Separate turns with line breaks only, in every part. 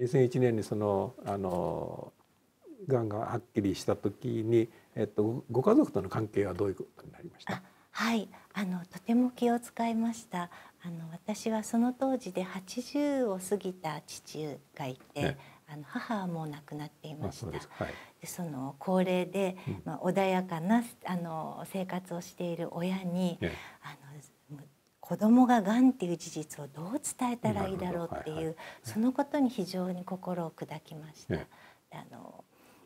2001年にそのあのがんがはっきりした時に、えっと、ご家族との関係はどういうことになりました
はいあのとても気を使いましたあの私はその当時で80を過ぎた父がいて、ね、あの母はもう亡くなっていました、まあ、そはい、でその高齢で、うん、まあ、穏やかなあの生活をしている親に、ね、あ子どもががんっていう事実をどう伝えたらいいだろうっていう、はいはい、そのことに非常に心を砕きました。ね、あの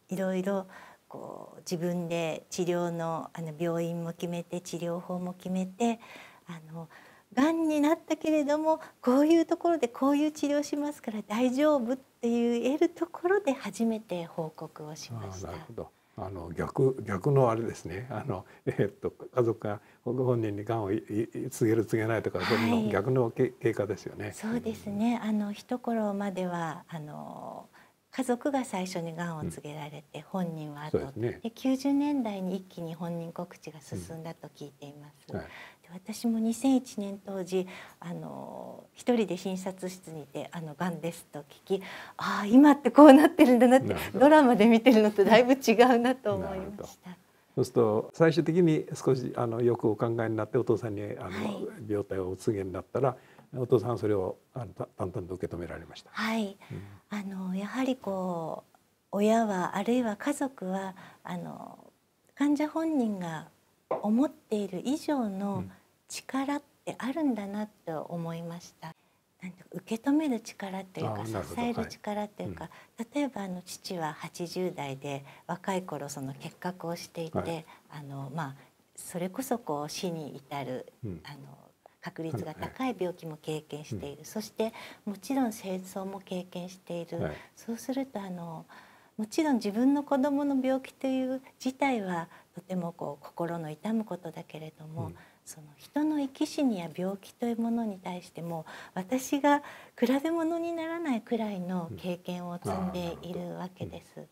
いろいろこう自分で治療のあの病院も決めて治療法も決めてあのがんになったけれどもこういうところでこういう治療しますから大丈夫って言えるところで初めて報告をしました。
あの逆逆のあれですねあの、えー、っと家族が本人にがんを告げる告げないとか、はい、の逆のけ経過ですよね。そ
うですね、うん、あの一頃まではあの家族が最初にがんを告げられて、うん、本人は後で,、ね、で90年代に一気に本人告知が進んだと聞いています。うんはい、私も2001年当時あの一人で診察室にいて「あのがんです」と聞きああ今ってこうなってるんだなってドラマで見てるのとだいぶ違うなと思いました。
そうすると最終的に少しあのよくお考えになってお父さんにあの、はい、病態をお告げになったらお父さんそれをあの淡々と受け止められました。
はい、うん、あのやはりこう親はあるいは家族はあの患者本人が思っている以上の、うん力ってあるんだなと思いました。なんて受け止める力というか支える力というか、はい例えばあの父は80代で若い頃その結核をしていて、はい、あのまあ、それこそこう死に至る、うん、あの確率が高い病気も経験している、はい、そしてもちろん戦争も経験している、そうするとあのもちろん自分の子どもの病気という事態はとてもこう心の痛むことだけれども、うんその人の生き死にや病気というものに対しても私が比べ物にならないくらいの経験を積んでいるわけです。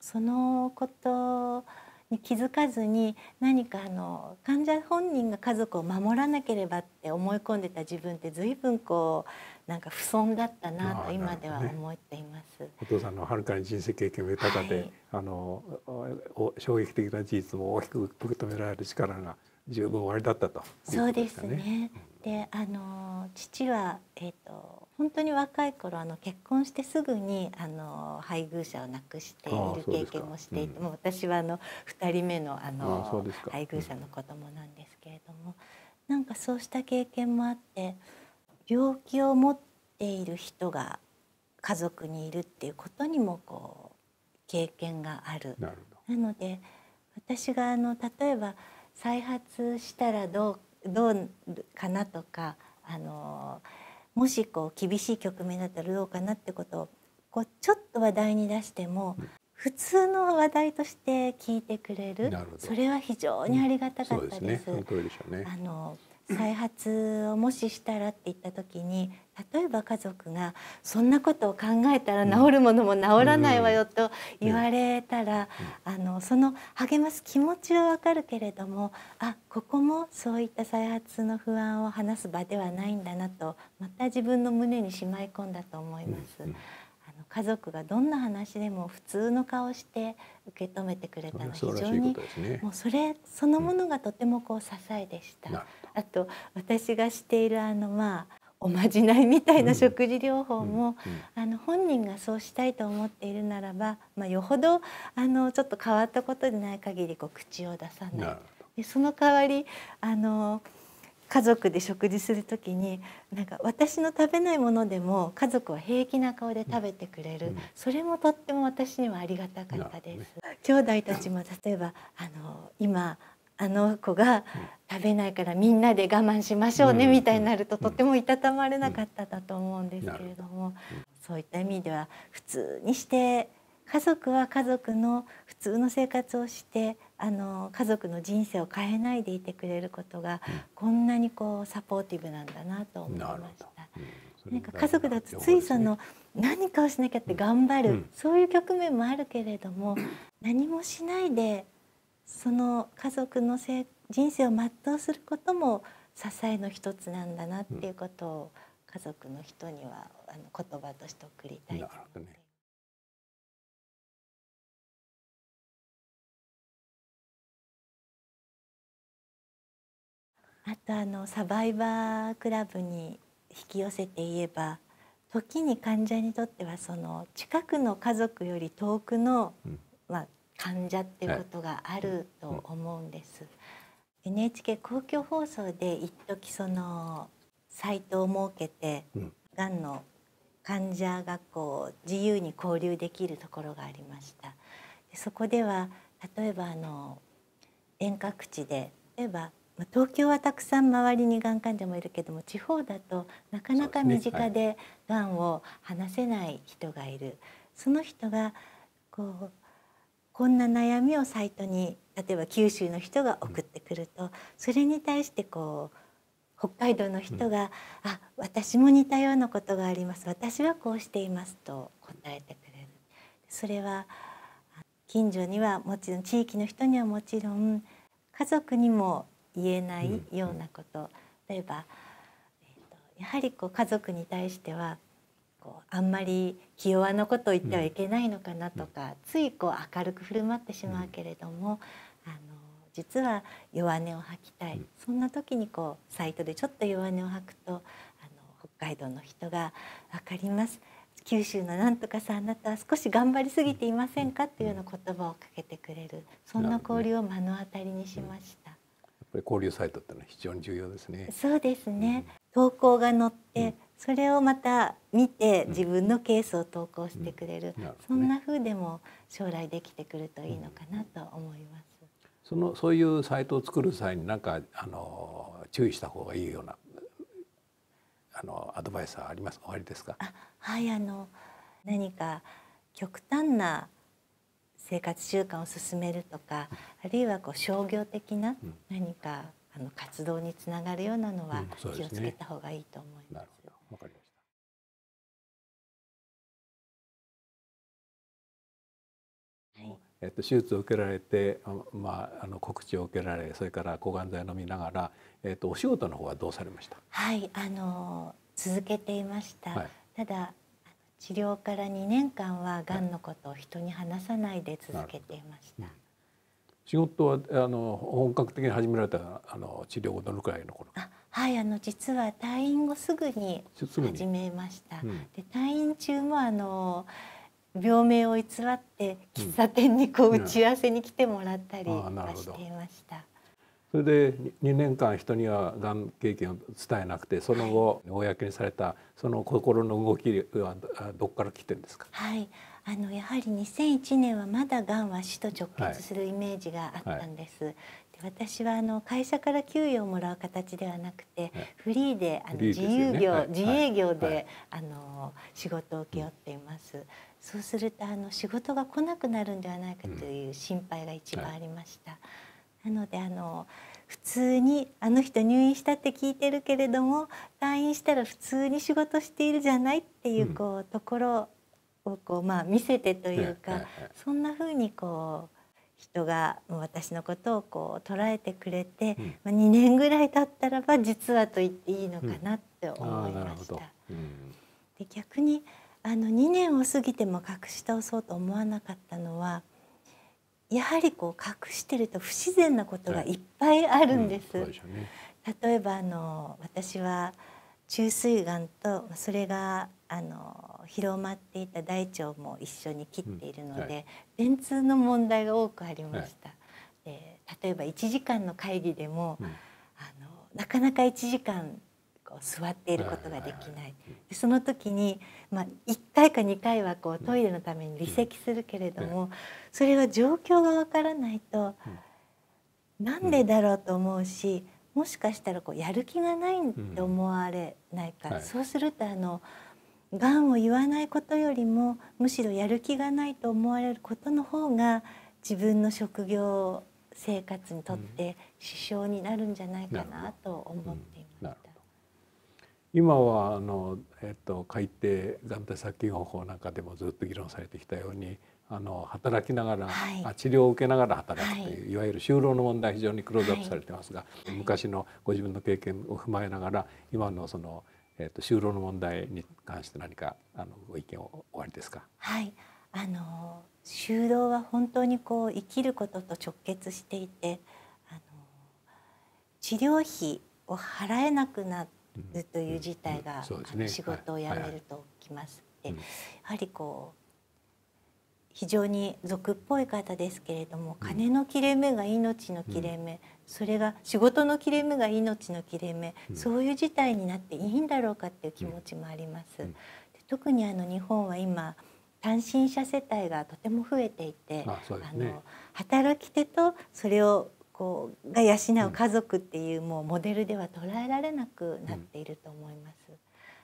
そのことに気づかずに何かあの患者本人が家族を守らなければって思い込んでた自分って随分こうなんか不損だったなと今では思っています、ね、
お父さんのはるかに人生経験豊かで、はい、あの衝撃的な事実も大きく受け止められる力が十分終わりだったと、ね、そうですね。
であの父は、えーと、本当に若い頃あの結婚してすぐにあの配偶者を亡くしている経験もしていて、うん、も私はあの2人目のあの配偶者の子供なんですけれども、うん、なんかそうした経験もあって病気を持っている人が家族にいるっていうことにもこう経験がある。なので私があの例えば再発したらどうどうかなとかあのもしこう厳しい局面だったらどうかなってことをこうちょっと話題に出しても、うん、普通の話題として聞いてくれるそれは非常にありがたかったです。うん、そ、
ねね、あの
再発をもししたらって言った時に例えば家族が「そんなことを考えたら治るものも治らないわよ」と言われたら、あのその励ます気持ちはわかるけれどもあここもそういった再発の不安を話す場ではないんだなとまた自分の胸にしまい込んだと思います。家族がどんな話でも普通の顔して受け止めてくれたの非常にもうそれそのものがとてもこう支えでした。あと私がしているあのまあおまじないみたいな食事療法も、あの本人がそうしたいと思っているならば、まあ、よほどあのちょっと変わったことでない限りこり口を出さない。でその代わりあの家族で食事する時になんか私の食べないものでも家族は平気な顔で食べてくれる、うん、それもとっても私にはありがたかったです。兄弟たちも例えばあの今あの子が食べないからみんなで我慢しましょうねみたいになるととてもいたたまれなかっただと思うんですけれどもそういった意味では普通にして家族は家族の普通の生活をしてあの家族の人生を変えないでいてくれることが、こんなにこうサポーティブなんだなと思いました。なんか家族だとついその、何かをしなきゃって頑張る、そういう局面もあるけれども、何もしないでその家族のせ人生を全うすることも支えの一つなんだなっていうことを家族の人にはあの言葉として送りたい
と思います。
あとあのサバイバークラブに引き寄せて言えば時に患者にとってはその近くの家族より遠くの、うん、まあ、患者っていうことがあると思うんです。うんうん、NHK 公共放送で一時そのサイトを設けて、がんの患者がこう自由に交流できるところがありました。でそこでは例えばあの遠隔地で例えば東京はたくさん周りにがん患者もいるけども地方だとなかなか身近でがんを話せない人がいるその人がこうこんな悩みをサイトに例えば九州の人が送ってくるとそれに対してこう北海道の人が「あ私も似たようなことがあります私はこうしています」と答えてくれる。それは近所にはもちろん地域の人にはもちろん家族にも言えないようなこと、例えば、えーと、やはりこう家族に対してはこうあんまり気弱なことを言ってはいけないのかなとか、ついこう明るく振る舞ってしまうけれども、あの実は弱音を吐きたい、そんな時にこうサイトでちょっと弱音を吐くとあの北海道の人が「分かります」九州のなんとかさんあなたは少し頑張りすぎていませんかっていうような言葉をかけてくれるそんな交流を目の当たりにしま
した。これ交流サイトってのは非常に重要ですね。
そうですね、うん、投稿が載って、それをまた見て自分のケースを投稿してくれるるね、そんな風でも将来できてくるといいのかなと思い
ます。そのそういうサイトを作る際に何かあの注意した方がいいようなあのアドバイスはありますおわりですか。あ
はいあの何か極端な生活習慣を進めるとかあるいはこう商業的な何か、あの活動につながるようなのは気をつけた方がいいと思います。うんすました。はい
えっと、手術を受けられてまあ、あの告知を受けられそれから抗がん剤飲みながら、えっと、お仕事の方はどうされました
はいあの続けていました、はい、ただ治療から2年間はがんのことを人に話さないで続けていまし
た、うん、仕事はあの本格的に始められたあの治療をどのくらいの頃
はいあの実は退院後すぐに始めました、うん、で退院中もあの病名を偽って喫茶店にこう打ち合わせに来てもらったりはしていました、うん
それで2年間人にはがん経験を伝えなくてその後、公にされたその心の動きはどこから来てるんですか、
はいあのやはり2001年はまだがんは死と直結するイメージがあったんです。はいはい、で私はあの会社から給与をもらう形ではなくて、はい、フリーであの自由業、ね、自営業で、あの仕事を請け負っています。うん、そうするとあの仕事が来なくなるんではないかという心配が一番ありました。うんなのであの普通にあの人入院したって聞いてるけれども退院したら普通に仕事しているじゃないっていうこう、うん、ところをこう、まあ、見せてというか、そんなふうにこう人が私のことをこう捉えてくれて、うん、まあ、2年ぐらい経ったらば実はと言っていいのかなって思い
ました。うん、
で逆にあの2年を過ぎても隠し通そうと思わなかったのはやはりこう隠してると不自然なことがいっぱいあるんです。はいうんでね、例えばあの私は虫垂がんとそれがあの広まっていた大腸も一緒に切っているので、うんはい、便通の問題が多くありました。はい、例えば1時間の会議でも、うん、あのなかなか1時間こう座っていることができないその時に、まあ、1回か2回はこうトイレのために離席するけれどもそれは状況がわからないとなんでだろうと思うしもしかしたらこうやる気がないって思われないか、そうするとあのがんを言わないことよりもむしろやる気がないと思われることの方が自分の職業生活にとって支障になるんじゃないかなと思っています。
今はあの、えっと、海底暫定殺菌方法なんかでもずっと議論されてきたようにあの働きながら、はい、治療を受けながら働くという、はい、いわゆる就労の問題非常にクローズアップされてますが、はい、昔のご自分の経験を踏まえながら今のその、えっと、就労の問題に関して何かあのご意見をおありですか、はい
あの就労は本当にこう生きることと直結していてあの治療費を払えなくなってずっという事態が、ね、仕事を辞めるときますって、やはりこう非常に俗っぽい方ですけれども金の切れ目が命の切れ目、それが仕事の切れ目が命の切れ目、そういう事態になっていいんだろうかっていう気持ちもあります。特にあの日本は今単身者世帯がとても増えていてあ、ね、あの働き手とそれをこうが養う家族っていうもうモデルでは捉えられなくなっていると思います。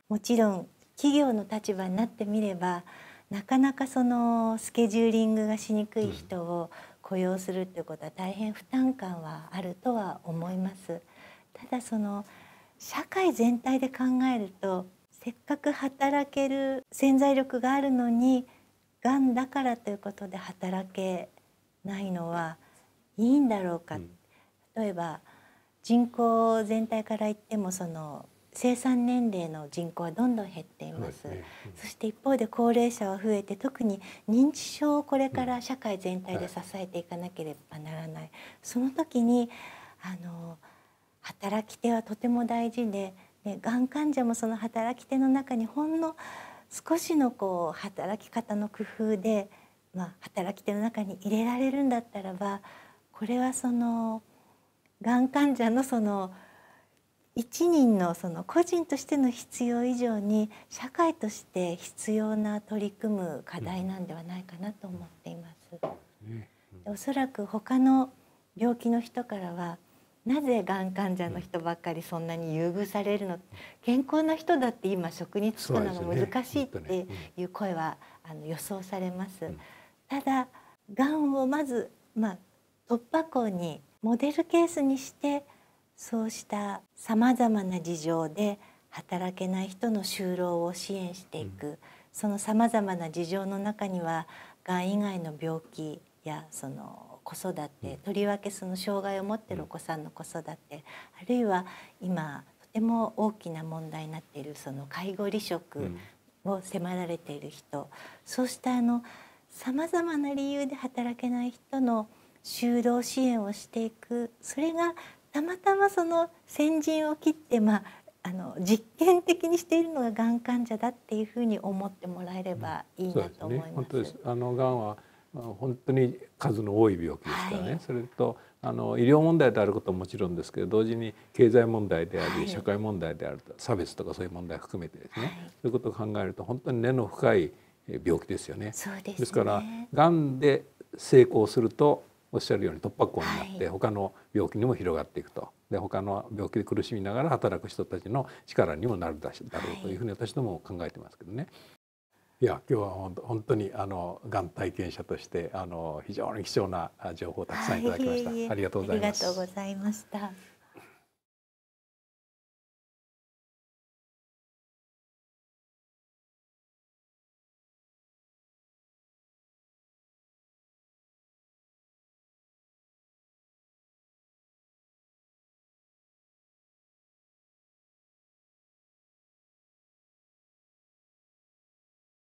もちろん企業の立場になってみればなかなかそのスケジューリングがしにくい人を雇用するっていうことは大変負担感はあるとは思います。ただその社会全体で考えるとせっかく働ける潜在力があるのにがんだからということで働けないのはいいんだろうか、うん、例えば人口全体から言ってもその生産年齢の人口はどんどん減っています、ねうん、そして一方で高齢者は増えて特に認知症をこれから社会全体で支えていかなければならない、うんはい、その時にあの働き手はとても大事ででがん患者もその働き手の中にほんの少しのこう働き方の工夫で、まあ、働き手の中に入れられるんだったらばこれはそのがん患者のその一人のその個人としての必要以上に社会として必要な取り組む課題なんではないかなと思っています。おそらく他の病気の人からはなぜがん患者の人ばっかりそんなに優遇されるの健康な人だって今職に就くのが難しいっていう声はあの予想されます。ただがんをまずまあ突破口にモデルケースにしてそうしたさまざまな事情で働けない人の就労を支援していく、うん、そのさまざまな事情の中にはがん以外の病気やその子育て、うん、とりわけその障害を持ってるお子さんの子育て、うん、あるいは今とても大きな問題になっているその介護離職を迫られている人、そうしたあのさまざまな理由で働けない人の修道支援をしていくそれがたまたまその先陣を切って、まあ、あの実験的にしているのががん患者だっていうふうに思ってもらえれば
いいなと思います。うん、すね、本当ですあのがんは本当に数の多い病気ですからね、はい、それとあの医療問題であることはもちろんですけど同時に経済問題であり、はい、社会問題であると差別とかそういう問題含めてですね、はい、そういうことを考えると本当に根の深い病気ですよね。です、ね、ですからがんで成功するとおっしゃるように突破口になって、他の病気にも広がっていくとで他の病気で苦しみながら働く人たちの力にもなるだろうというふうに私ども考えてますけどね。いや今日は本当にあのがん体験者としてあの非常に貴重な情報をたくさんいただきました、はい、ありがとうござ
いました。